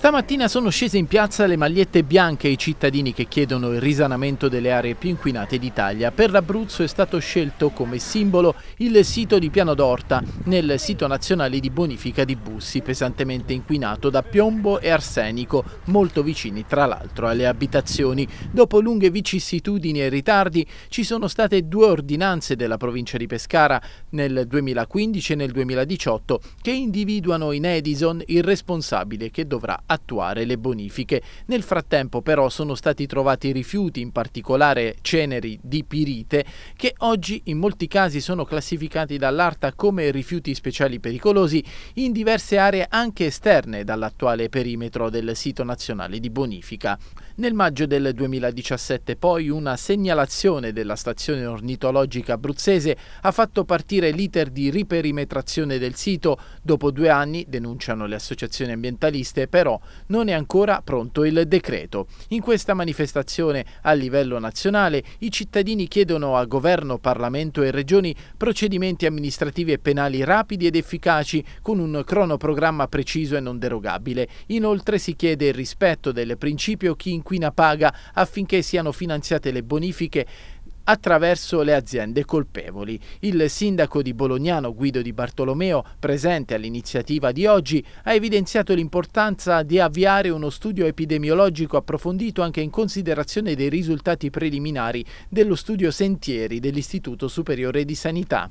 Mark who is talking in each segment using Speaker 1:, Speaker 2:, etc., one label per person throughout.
Speaker 1: Stamattina sono scese in piazza le magliette bianche ai cittadini che chiedono il risanamento delle aree più inquinate d'Italia. Per l'Abruzzo è stato scelto come simbolo il sito di Piano d'Orta, nel sito nazionale di bonifica di Bussi, pesantemente inquinato da piombo e arsenico, molto vicini tra l'altro alle abitazioni. Dopo lunghe vicissitudini e ritardi ci sono state due ordinanze della provincia di Pescara nel 2015 e nel 2018 che individuano in Edison il responsabile che dovrà attuare le bonifiche. Nel frattempo però sono stati trovati rifiuti, in particolare ceneri di pirite, che oggi in molti casi sono classificati dall'ARTA come rifiuti speciali pericolosi in diverse aree anche esterne dall'attuale perimetro del sito nazionale di bonifica. Nel maggio del 2017 poi una segnalazione della stazione ornitologica abruzzese ha fatto partire l'iter di riperimetrazione del sito. Dopo due anni, denunciano le associazioni ambientaliste, però non è ancora pronto il decreto. In questa manifestazione a livello nazionale i cittadini chiedono a governo, Parlamento e regioni procedimenti amministrativi e penali rapidi ed efficaci con un cronoprogramma preciso e non derogabile. Inoltre si chiede il rispetto del principio chi inquina paga affinché siano finanziate le bonifiche attraverso le aziende colpevoli. Il sindaco di Bolognano Guido Di Bartolomeo, presente all'iniziativa di oggi, ha evidenziato l'importanza di avviare uno studio epidemiologico approfondito anche in considerazione dei risultati preliminari dello studio Sentieri dell'Istituto Superiore di Sanità.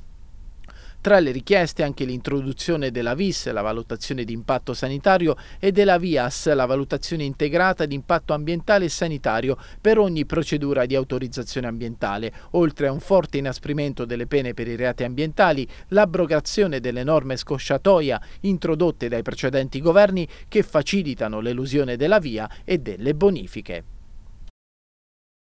Speaker 1: Tra le richieste anche l'introduzione della VIS, la valutazione di impatto sanitario, e della VIAS, la valutazione integrata di impatto ambientale e sanitario per ogni procedura di autorizzazione ambientale, oltre a un forte inasprimento delle pene per i reati ambientali, l'abrogazione delle norme scosciatoia introdotte dai precedenti governi che facilitano l'elusione della via e delle bonifiche.